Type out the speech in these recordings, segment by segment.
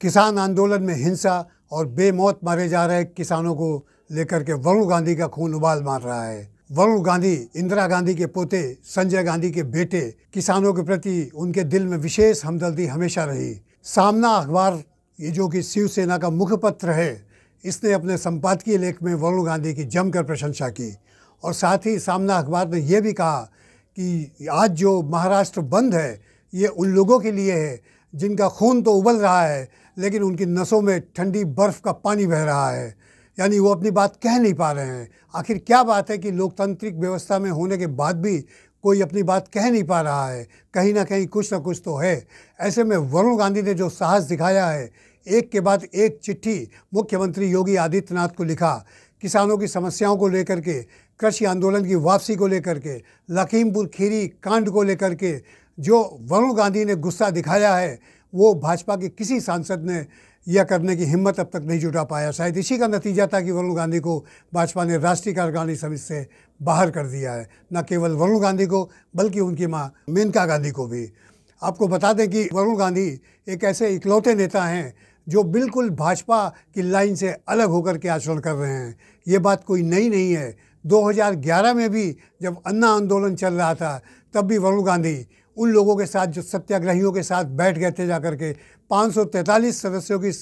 किसान आंदोलन में हिंसा और बेमौत मारे जा रहे किसानों को लेकर के वरुण गांधी का खून उबाल मार रहा है वरुण गांधी इंदिरा गांधी के पोते संजय गांधी के बेटे किसानों के प्रति उनके दिल में विशेष हमदर्दी हमेशा रही सामना अखबार ये जो कि शिवसेना का मुखपत्र है इसने अपने संपादकीय लेख में वरुण गांधी की जमकर प्रशंसा की और साथ ही सामना अखबार ने यह भी कहा कि आज जो महाराष्ट्र बंद है ये उन लोगों के लिए है जिनका खून तो उबल रहा है लेकिन उनकी नसों में ठंडी बर्फ़ का पानी बह रहा है यानी वो अपनी बात कह नहीं पा रहे हैं आखिर क्या बात है कि लोकतांत्रिक व्यवस्था में होने के बाद भी कोई अपनी बात कह नहीं पा रहा है कहीं ना कहीं कुछ ना कुछ तो है ऐसे में वरुण गांधी ने जो साहस दिखाया है एक के बाद एक चिट्ठी मुख्यमंत्री योगी आदित्यनाथ को लिखा किसानों की समस्याओं को लेकर के कृषि आंदोलन की वापसी को लेकर के लखीमपुर खीरी कांड को लेकर के जो वरुण गांधी ने गुस्सा दिखाया है वो भाजपा के किसी सांसद ने यह करने की हिम्मत अब तक नहीं जुटा पाया शायद इसी का नतीजा था कि वरुण गांधी को भाजपा ने राष्ट्रीय कार्यकारिणी समिति से बाहर कर दिया है न केवल वरुण गांधी को बल्कि उनकी माँ मेनका गांधी को भी आपको बता दें कि वरुण गांधी एक ऐसे इकलौते नेता हैं जो बिल्कुल भाजपा की लाइन से अलग होकर के आचरण कर रहे हैं ये बात कोई नई नहीं है 2011 में भी जब अन्ना आंदोलन चल रहा था तब भी वरुण गांधी उन लोगों के साथ जो सत्याग्रहियों के साथ बैठ गए थे जा के पाँच सदस्यों की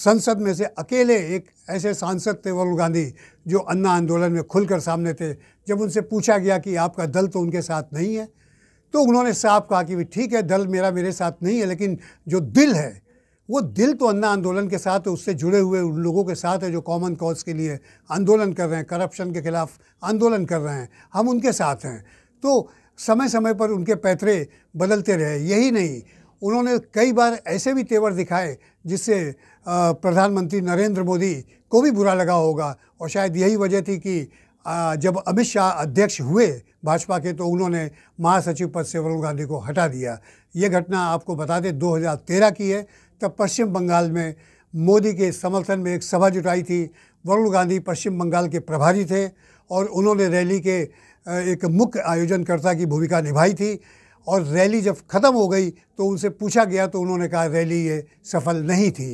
संसद में से अकेले एक ऐसे सांसद थे वरुण गांधी जो अन्ना आंदोलन में खुलकर सामने थे जब उनसे पूछा गया कि आपका दल तो उनके साथ नहीं है तो उन्होंने साफ कहा कि ठीक है दल मेरा मेरे साथ नहीं है लेकिन जो दिल है वो दिल तो अन्ना आंदोलन के साथ है उससे जुड़े हुए उन लोगों के साथ है जो कॉमन कॉज के लिए आंदोलन कर रहे हैं करप्शन के खिलाफ आंदोलन कर रहे हैं हम उनके साथ हैं तो समय समय पर उनके पैतरे बदलते रहे यही नहीं उन्होंने कई बार ऐसे भी तेवर दिखाए जिससे प्रधानमंत्री नरेंद्र मोदी को भी बुरा लगा होगा और शायद यही वजह थी कि जब अमित शाह अध्यक्ष हुए भाजपा के तो उन्होंने महासचिव पद से वरुण गांधी को हटा दिया ये घटना आपको बता दें 2013 की है तब पश्चिम बंगाल में मोदी के समर्थन में एक सभा जुटाई थी वरुण गांधी पश्चिम बंगाल के प्रभारी थे और उन्होंने रैली के एक मुख्य आयोजनकर्ता की भूमिका निभाई थी और रैली जब ख़त्म हो गई तो उनसे पूछा गया तो उन्होंने कहा रैली ये सफल नहीं थी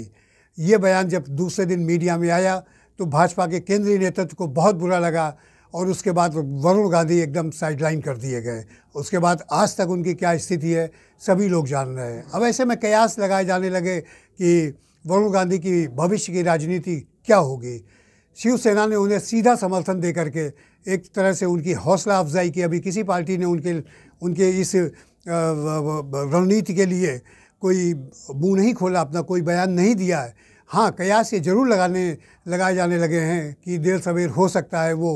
ये बयान जब दूसरे दिन मीडिया में आया तो भाजपा के केंद्रीय नेतृत्व को बहुत बुरा लगा और उसके बाद वरुण गांधी एकदम साइडलाइन कर दिए गए उसके बाद आज तक उनकी क्या स्थिति है सभी लोग जान रहे हैं अब ऐसे में कयास लगाए जाने लगे कि वरुण गांधी की भविष्य की राजनीति क्या होगी शिवसेना ने उन्हें सीधा समर्थन दे करके एक तरह से उनकी हौसला अफजाई की अभी किसी पार्टी ने उनके उनके इस रणनीति के लिए कोई मुँह नहीं खोला अपना कोई बयान नहीं दिया है हाँ कयास ये जरूर लगाने लगाए जाने लगे हैं कि देर सवेर हो सकता है वो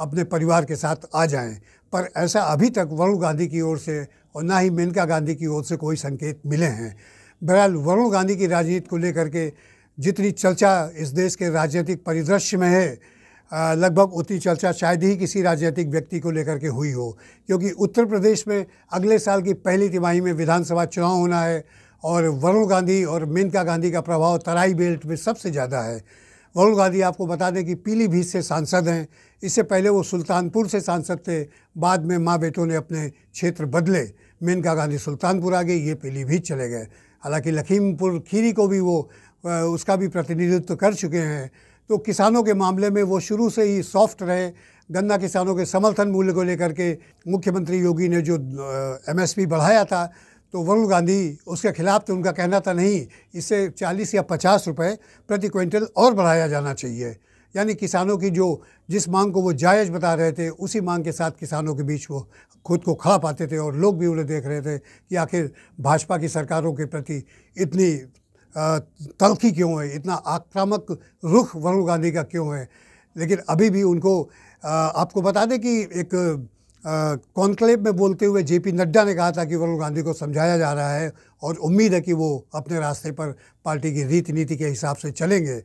अपने परिवार के साथ आ जाएं पर ऐसा अभी तक वरुण गांधी की ओर से और ना ही मेनका गांधी की ओर से कोई संकेत मिले हैं बहरहाल वरुण गांधी की राजनीति को लेकर के जितनी चर्चा इस देश के राजनीतिक परिदृश्य में है लगभग उतनी चर्चा शायद ही किसी राजनीतिक व्यक्ति को लेकर के हुई हो क्योंकि उत्तर प्रदेश में अगले साल की पहली तिमाही में विधानसभा चुनाव होना है और वरुण गांधी और मेनका गांधी का प्रभाव तराई बेल्ट में सबसे ज़्यादा है वरुण गांधी आपको बता दें कि पीलीभीत से सांसद हैं इससे पहले वो सुल्तानपुर से सांसद थे बाद में माँ बेटों ने अपने क्षेत्र बदले मेनका गांधी सुल्तानपुर आ गई ये पीलीभीत चले गए हालांकि लखीमपुर खीरी को भी वो उसका भी प्रतिनिधित्व कर चुके हैं तो किसानों के मामले में वो शुरू से ही सॉफ्ट रहे गन्ना किसानों के समर्थन मूल्य को लेकर के मुख्यमंत्री योगी ने जो एमएसपी बढ़ाया था तो वरुण गांधी उसके खिलाफ तो उनका कहना था नहीं इससे 40 या 50 रुपए प्रति क्विंटल और बढ़ाया जाना चाहिए यानी किसानों की जो जिस मांग को वो जायज़ बता रहे थे उसी मांग के साथ किसानों के बीच वो खुद को खड़ा पाते थे और लोग भी उन्हें देख रहे थे कि आखिर भाजपा की सरकारों के प्रति इतनी तलखी क्यों है इतना आक्रामक रुख वरुण गांधी का क्यों है लेकिन अभी भी उनको आपको बता दें कि एक कॉन्क्लेव में बोलते हुए जेपी नड्डा ने कहा था कि वरुण गांधी को समझाया जा रहा है और उम्मीद है कि वो अपने रास्ते पर पार्टी की रीति नीति के हिसाब से चलेंगे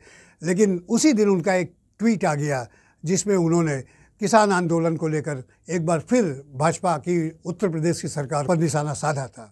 लेकिन उसी दिन उनका एक ट्वीट आ गया जिसमें उन्होंने किसान आंदोलन को लेकर एक बार फिर भाजपा की उत्तर प्रदेश की सरकार पर निशाना साधा था